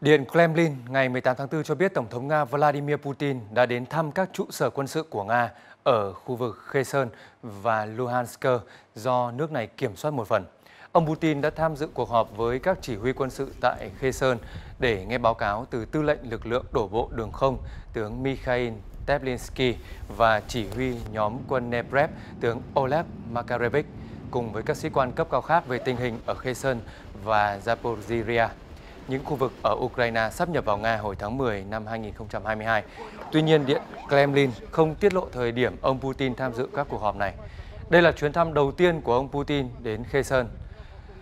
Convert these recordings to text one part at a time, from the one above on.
Điện Kremlin ngày 18 tháng 4 cho biết Tổng thống Nga Vladimir Putin đã đến thăm các trụ sở quân sự của Nga ở khu vực Kherson và Luhansk do nước này kiểm soát một phần. Ông Putin đã tham dự cuộc họp với các chỉ huy quân sự tại Kherson để nghe báo cáo từ tư lệnh lực lượng đổ bộ đường không tướng Mikhail Teplinsky và chỉ huy nhóm quân Neprev tướng Oleg Makarevich cùng với các sĩ quan cấp cao khác về tình hình ở Kherson và Zaporizhia những khu vực ở Ukraine sắp nhập vào Nga hồi tháng 10 năm 2022. Tuy nhiên, Điện Kremlin không tiết lộ thời điểm ông Putin tham dự các cuộc họp này. Đây là chuyến thăm đầu tiên của ông Putin đến Kherson.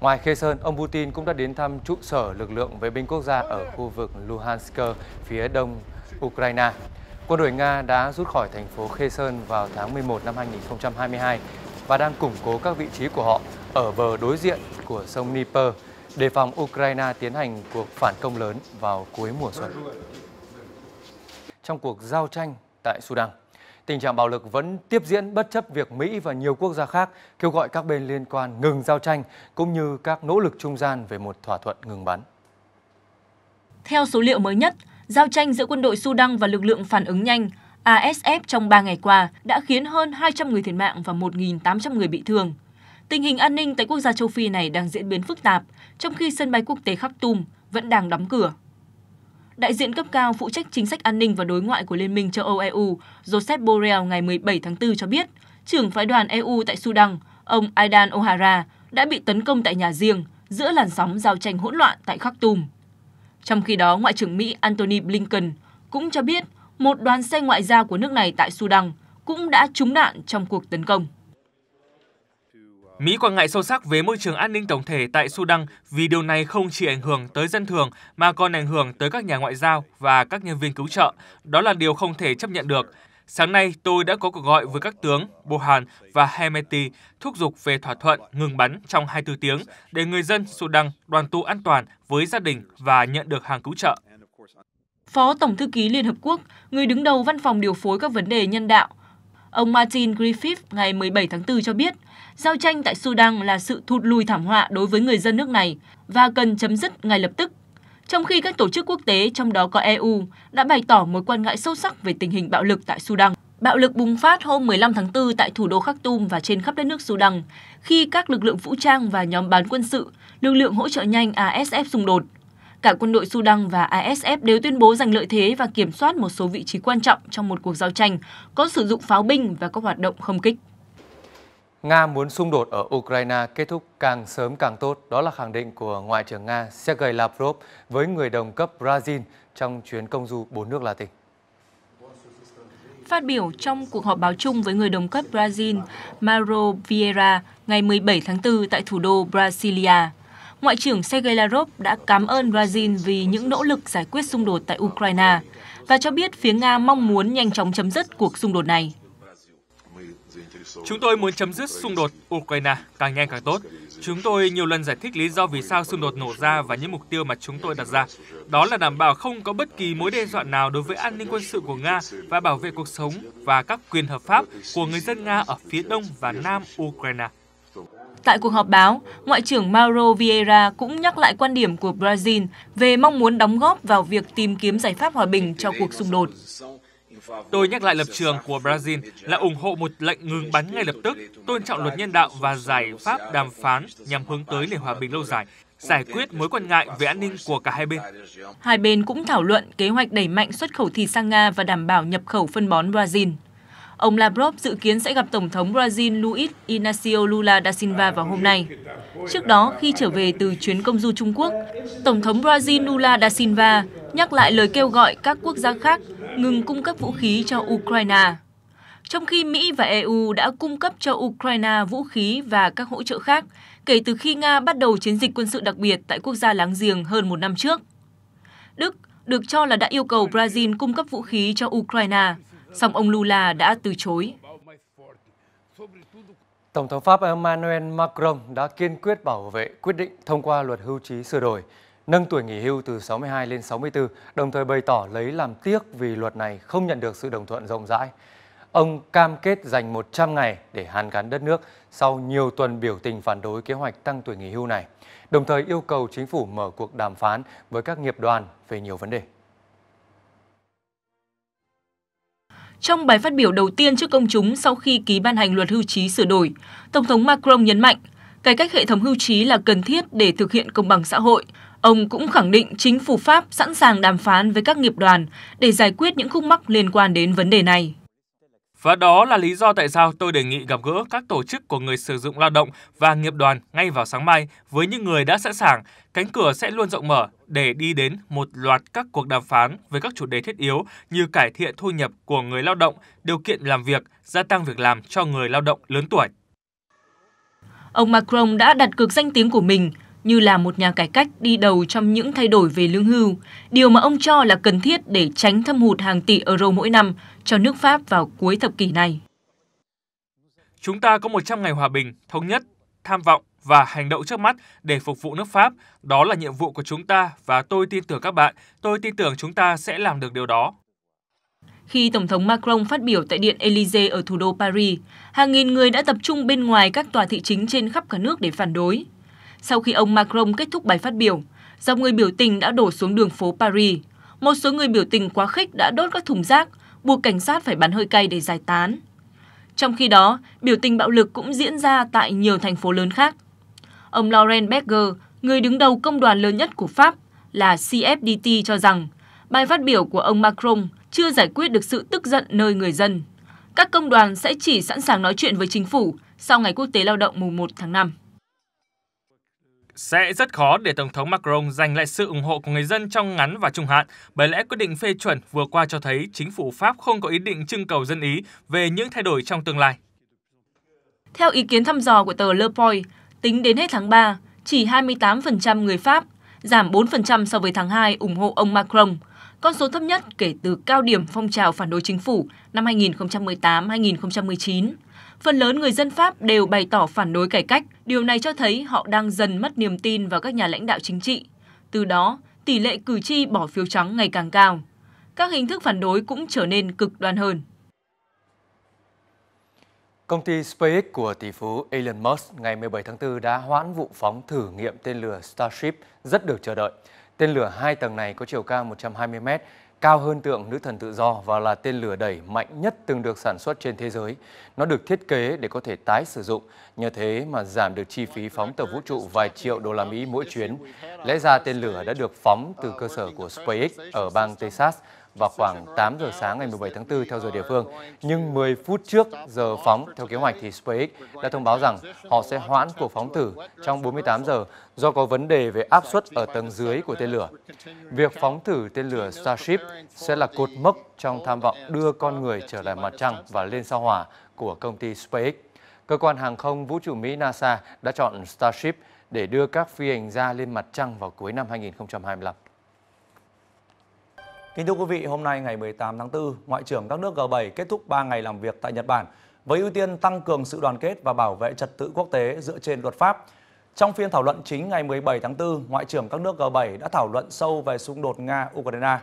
Ngoài Kherson, ông Putin cũng đã đến thăm trụ sở lực lượng vệ binh quốc gia ở khu vực Luhansk phía đông Ukraine. Quân đội Nga đã rút khỏi thành phố Kherson vào tháng 11 năm 2022 và đang củng cố các vị trí của họ ở bờ đối diện của sông Dnieper đề phòng Ukraine tiến hành cuộc phản công lớn vào cuối mùa xuân. Trong cuộc giao tranh tại Sudan, tình trạng bạo lực vẫn tiếp diễn bất chấp việc Mỹ và nhiều quốc gia khác kêu gọi các bên liên quan ngừng giao tranh cũng như các nỗ lực trung gian về một thỏa thuận ngừng bắn. Theo số liệu mới nhất, giao tranh giữa quân đội Sudan và lực lượng phản ứng nhanh ASF trong 3 ngày qua đã khiến hơn 200 người thiệt mạng và 1.800 người bị thương. Tình hình an ninh tại quốc gia châu Phi này đang diễn biến phức tạp, trong khi sân bay quốc tế Khắc Tum vẫn đang đóng cửa. Đại diện cấp cao phụ trách chính sách an ninh và đối ngoại của Liên minh châu Âu EU, Joseph Borrell ngày 17 tháng 4 cho biết, trưởng phái đoàn EU tại Sudan, ông Aidan O'Hara, đã bị tấn công tại nhà riêng giữa làn sóng giao tranh hỗn loạn tại Khắc Tum. Trong khi đó, Ngoại trưởng Mỹ Antony Blinken cũng cho biết một đoàn xe ngoại giao của nước này tại Sudan cũng đã trúng đạn trong cuộc tấn công. Mỹ quan ngại sâu sắc về môi trường an ninh tổng thể tại Sudan vì điều này không chỉ ảnh hưởng tới dân thường mà còn ảnh hưởng tới các nhà ngoại giao và các nhân viên cứu trợ. Đó là điều không thể chấp nhận được. Sáng nay, tôi đã có cuộc gọi với các tướng Bohan và Hemeti thúc giục về thỏa thuận ngừng bắn trong 24 tiếng để người dân Sudan đoàn tụ an toàn với gia đình và nhận được hàng cứu trợ. Phó Tổng Thư ký Liên Hợp Quốc, người đứng đầu Văn phòng Điều phối các vấn đề nhân đạo, Ông Martin Griffith ngày 17 tháng 4 cho biết, giao tranh tại Sudan là sự thụt lùi thảm họa đối với người dân nước này và cần chấm dứt ngay lập tức. Trong khi các tổ chức quốc tế, trong đó có EU, đã bày tỏ mối quan ngại sâu sắc về tình hình bạo lực tại Sudan. Bạo lực bùng phát hôm 15 tháng 4 tại thủ đô Khartoum và trên khắp đất nước Sudan, khi các lực lượng vũ trang và nhóm bán quân sự, lực lượng hỗ trợ nhanh ASF xung đột. Cả quân đội Sudan và ASF đều tuyên bố giành lợi thế và kiểm soát một số vị trí quan trọng trong một cuộc giao tranh, có sử dụng pháo binh và các hoạt động không kích. Nga muốn xung đột ở Ukraine kết thúc càng sớm càng tốt, đó là khẳng định của Ngoại trưởng Nga Sergei Lavrov với người đồng cấp Brazil trong chuyến công du bốn nước Latin. Phát biểu trong cuộc họp báo chung với người đồng cấp Brazil Mauro Vieira ngày 17 tháng 4 tại thủ đô Brasilia, Ngoại trưởng Sergei Lavrov đã cảm ơn Brazil vì những nỗ lực giải quyết xung đột tại Ukraine và cho biết phía Nga mong muốn nhanh chóng chấm dứt cuộc xung đột này. Chúng tôi muốn chấm dứt xung đột Ukraine càng nhanh càng tốt. Chúng tôi nhiều lần giải thích lý do vì sao xung đột nổ ra và những mục tiêu mà chúng tôi đặt ra. Đó là đảm bảo không có bất kỳ mối đe dọa nào đối với an ninh quân sự của Nga và bảo vệ cuộc sống và các quyền hợp pháp của người dân Nga ở phía đông và nam Ukraine. Tại cuộc họp báo, Ngoại trưởng Mauro Vieira cũng nhắc lại quan điểm của Brazil về mong muốn đóng góp vào việc tìm kiếm giải pháp hòa bình cho cuộc xung đột. Tôi nhắc lại lập trường của Brazil là ủng hộ một lệnh ngừng bắn ngay lập tức, tôn trọng luật nhân đạo và giải pháp đàm phán nhằm hướng tới nền hòa bình lâu dài, giải quyết mối quan ngại về an ninh của cả hai bên. Hai bên cũng thảo luận kế hoạch đẩy mạnh xuất khẩu thịt sang Nga và đảm bảo nhập khẩu phân bón Brazil. Ông Lavrov dự kiến sẽ gặp Tổng thống Brazil Luiz Inácio Lula da Silva vào hôm nay. Trước đó, khi trở về từ chuyến công du Trung Quốc, Tổng thống Brazil Lula da Silva nhắc lại lời kêu gọi các quốc gia khác ngừng cung cấp vũ khí cho Ukraine. Trong khi Mỹ và EU đã cung cấp cho Ukraine vũ khí và các hỗ trợ khác kể từ khi Nga bắt đầu chiến dịch quân sự đặc biệt tại quốc gia láng giềng hơn một năm trước. Đức được cho là đã yêu cầu Brazil cung cấp vũ khí cho Ukraine, song ông Lula đã từ chối. Tổng thống Pháp Emmanuel Macron đã kiên quyết bảo vệ quyết định thông qua luật hưu trí sửa đổi, nâng tuổi nghỉ hưu từ 62 lên 64, đồng thời bày tỏ lấy làm tiếc vì luật này không nhận được sự đồng thuận rộng rãi. Ông cam kết dành 100 ngày để hàn gắn đất nước sau nhiều tuần biểu tình phản đối kế hoạch tăng tuổi nghỉ hưu này, đồng thời yêu cầu chính phủ mở cuộc đàm phán với các nghiệp đoàn về nhiều vấn đề. Trong bài phát biểu đầu tiên trước công chúng sau khi ký ban hành luật hưu trí sửa đổi, Tổng thống Macron nhấn mạnh cải cách hệ thống hưu trí là cần thiết để thực hiện công bằng xã hội. Ông cũng khẳng định chính phủ Pháp sẵn sàng đàm phán với các nghiệp đoàn để giải quyết những khúc mắc liên quan đến vấn đề này. Và đó là lý do tại sao tôi đề nghị gặp gỡ các tổ chức của người sử dụng lao động và nghiệp đoàn ngay vào sáng mai với những người đã sẵn sàng. Cánh cửa sẽ luôn rộng mở để đi đến một loạt các cuộc đàm phán về các chủ đề thiết yếu như cải thiện thu nhập của người lao động, điều kiện làm việc, gia tăng việc làm cho người lao động lớn tuổi. Ông Macron đã đặt cược danh tiếng của mình như là một nhà cải cách đi đầu trong những thay đổi về lương hưu, điều mà ông cho là cần thiết để tránh thâm hụt hàng tỷ euro mỗi năm cho nước Pháp vào cuối thập kỷ này. Chúng ta có 100 ngày hòa bình, thống nhất, tham vọng và hành động trước mắt để phục vụ nước Pháp. Đó là nhiệm vụ của chúng ta và tôi tin tưởng các bạn, tôi tin tưởng chúng ta sẽ làm được điều đó. Khi Tổng thống Macron phát biểu tại Điện Élysée ở thủ đô Paris, hàng nghìn người đã tập trung bên ngoài các tòa thị chính trên khắp cả nước để phản đối sau khi ông Macron kết thúc bài phát biểu. Dòng người biểu tình đã đổ xuống đường phố Paris. Một số người biểu tình quá khích đã đốt các thùng rác, buộc cảnh sát phải bắn hơi cay để giải tán. Trong khi đó, biểu tình bạo lực cũng diễn ra tại nhiều thành phố lớn khác. Ông Laurent Berger, người đứng đầu công đoàn lớn nhất của Pháp là CFDT cho rằng bài phát biểu của ông Macron chưa giải quyết được sự tức giận nơi người dân. Các công đoàn sẽ chỉ sẵn sàng nói chuyện với chính phủ sau ngày quốc tế lao động mùng 1 tháng 5. Sẽ rất khó để Tổng thống Macron giành lại sự ủng hộ của người dân trong ngắn và trung hạn, bởi lẽ quyết định phê chuẩn vừa qua cho thấy chính phủ Pháp không có ý định trưng cầu dân Ý về những thay đổi trong tương lai. Theo ý kiến thăm dò của tờ Le Point, tính đến hết tháng 3, chỉ 28% người Pháp, giảm 4% so với tháng 2 ủng hộ ông Macron, con số thấp nhất kể từ cao điểm phong trào phản đối chính phủ năm 2018-2019. Phần lớn người dân Pháp đều bày tỏ phản đối cải cách. Điều này cho thấy họ đang dần mất niềm tin vào các nhà lãnh đạo chính trị. Từ đó, tỷ lệ cử tri bỏ phiếu trắng ngày càng cao. Các hình thức phản đối cũng trở nên cực đoan hơn. Công ty SpaceX của tỷ phú Elon Musk ngày 17 tháng 4 đã hoãn vụ phóng thử nghiệm tên lửa Starship rất được chờ đợi. Tên lửa hai tầng này có chiều cao 120 mét, cao hơn tượng nữ thần tự do và là tên lửa đẩy mạnh nhất từng được sản xuất trên thế giới. Nó được thiết kế để có thể tái sử dụng, nhờ thế mà giảm được chi phí phóng tàu vũ trụ vài triệu đô la Mỹ mỗi chuyến. Lẽ ra tên lửa đã được phóng từ cơ sở của SpaceX ở bang Texas vào khoảng 8 giờ sáng ngày 17 tháng 4 theo giờ địa phương. Nhưng 10 phút trước giờ phóng theo kế hoạch thì SpaceX đã thông báo rằng họ sẽ hoãn cuộc phóng thử trong 48 giờ do có vấn đề về áp suất ở tầng dưới của tên lửa. Việc phóng thử tên lửa Starship sẽ là cột mốc trong tham vọng đưa con người trở lại mặt trăng và lên sao hỏa của công ty SpaceX. Cơ quan hàng không vũ trụ Mỹ NASA đã chọn Starship để đưa các phi hành gia lên mặt trăng vào cuối năm 2025. Kính thưa quý vị, hôm nay ngày 18 tháng 4, Ngoại trưởng các nước G7 kết thúc 3 ngày làm việc tại Nhật Bản với ưu tiên tăng cường sự đoàn kết và bảo vệ trật tự quốc tế dựa trên luật pháp. Trong phiên thảo luận chính ngày 17 tháng 4, Ngoại trưởng các nước G7 đã thảo luận sâu về xung đột Nga-Ukraine.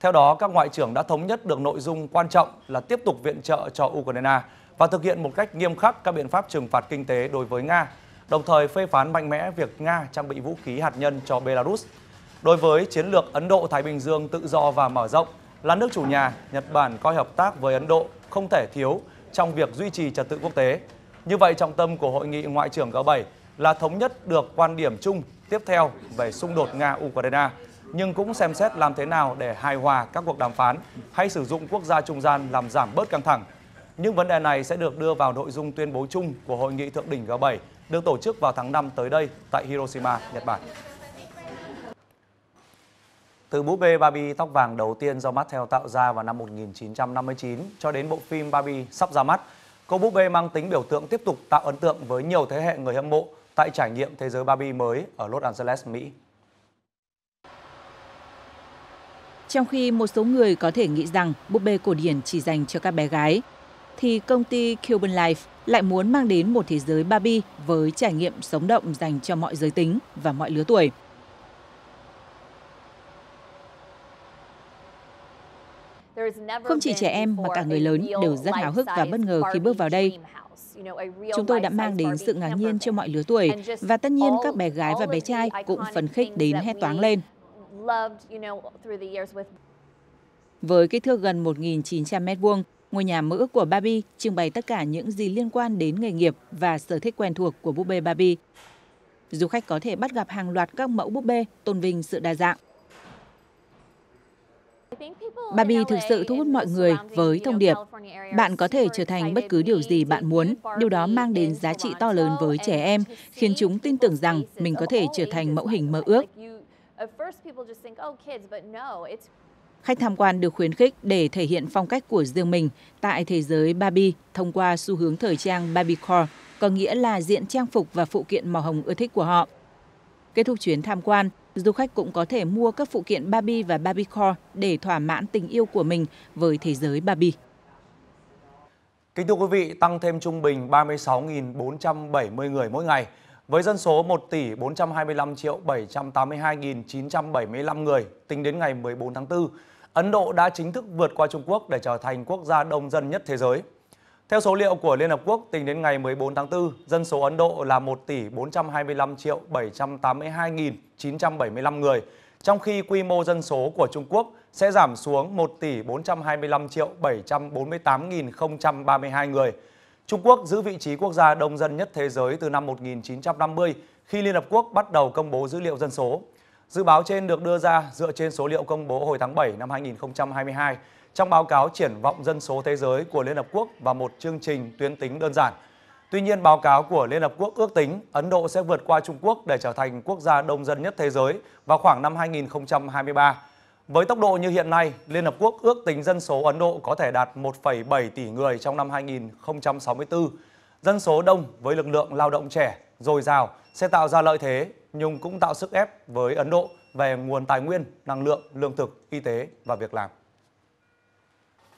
Theo đó, các ngoại trưởng đã thống nhất được nội dung quan trọng là tiếp tục viện trợ cho Ukraine và thực hiện một cách nghiêm khắc các biện pháp trừng phạt kinh tế đối với Nga, đồng thời phê phán mạnh mẽ việc Nga trang bị vũ khí hạt nhân cho Belarus Đối với chiến lược Ấn Độ-Thái Bình Dương tự do và mở rộng, là nước chủ nhà, Nhật Bản coi hợp tác với Ấn Độ không thể thiếu trong việc duy trì trật tự quốc tế. Như vậy, trọng tâm của Hội nghị Ngoại trưởng G7 là thống nhất được quan điểm chung tiếp theo về xung đột Nga-Ukraine, nhưng cũng xem xét làm thế nào để hài hòa các cuộc đàm phán hay sử dụng quốc gia trung gian làm giảm bớt căng thẳng. Nhưng vấn đề này sẽ được đưa vào nội dung tuyên bố chung của Hội nghị Thượng đỉnh G7 được tổ chức vào tháng 5 tới đây tại Hiroshima, Nhật Bản. Từ búp bê Barbie tóc vàng đầu tiên do Mattel tạo ra vào năm 1959 cho đến bộ phim Barbie sắp ra mắt, cô búp bê mang tính biểu tượng tiếp tục tạo ấn tượng với nhiều thế hệ người hâm mộ tại trải nghiệm thế giới Barbie mới ở Los Angeles, Mỹ. Trong khi một số người có thể nghĩ rằng búp bê cổ điển chỉ dành cho các bé gái, thì công ty Cuban Life lại muốn mang đến một thế giới Barbie với trải nghiệm sống động dành cho mọi giới tính và mọi lứa tuổi. Không chỉ trẻ em mà cả người lớn đều rất háo hức và bất ngờ khi bước vào đây. Chúng tôi đã mang đến sự ngạc nhiên cho mọi lứa tuổi và tất nhiên các bé gái và bé trai cũng phấn khích đến hét toáng lên. Với kích thước gần 1.900 mét vuông, ngôi nhà mỡ của Barbie trưng bày tất cả những gì liên quan đến nghề nghiệp và sở thích quen thuộc của búp bê Barbie. Du khách có thể bắt gặp hàng loạt các mẫu búp bê tôn vinh sự đa dạng. Barbie thực sự thu hút mọi người với thông điệp bạn có thể trở thành bất cứ điều gì bạn muốn. Điều đó mang đến giá trị to lớn với trẻ em, khiến chúng tin tưởng rằng mình có thể trở thành mẫu hình mơ ước. Khách tham quan được khuyến khích để thể hiện phong cách của riêng mình tại thế giới Barbie thông qua xu hướng thời trang Barbiecore, có nghĩa là diện trang phục và phụ kiện màu hồng ưa thích của họ. Kết thúc chuyến tham quan, du khách cũng có thể mua các phụ kiện Barbie và Barbie Core để thỏa mãn tình yêu của mình với thế giới Barbie. Kính thưa quý vị, tăng thêm trung bình 36.470 người mỗi ngày. Với dân số 1 tỷ 425 triệu 782.975 người tính đến ngày 14 tháng 4, Ấn Độ đã chính thức vượt qua Trung Quốc để trở thành quốc gia đông dân nhất thế giới. Theo số liệu của Liên Hợp Quốc, tính đến ngày 14 tháng 4, dân số Ấn Độ là 1 tỷ 425 triệu 782.975 người, trong khi quy mô dân số của Trung Quốc sẽ giảm xuống 1 tỷ 425 triệu 748.032 người. Trung Quốc giữ vị trí quốc gia đông dân nhất thế giới từ năm 1950 khi Liên Hợp Quốc bắt đầu công bố dữ liệu dân số. Dự báo trên được đưa ra dựa trên số liệu công bố hồi tháng 7 năm 2022 trong báo cáo triển vọng dân số thế giới của Liên Hợp Quốc và một chương trình tuyến tính đơn giản. Tuy nhiên, báo cáo của Liên Hợp Quốc ước tính Ấn Độ sẽ vượt qua Trung Quốc để trở thành quốc gia đông dân nhất thế giới vào khoảng năm 2023. Với tốc độ như hiện nay, Liên Hợp Quốc ước tính dân số Ấn Độ có thể đạt 1,7 tỷ người trong năm 2064. Dân số đông với lực lượng lao động trẻ, dồi dào sẽ tạo ra lợi thế nhưng cũng tạo sức ép với Ấn Độ về nguồn tài nguyên, năng lượng, lương thực, y tế và việc làm.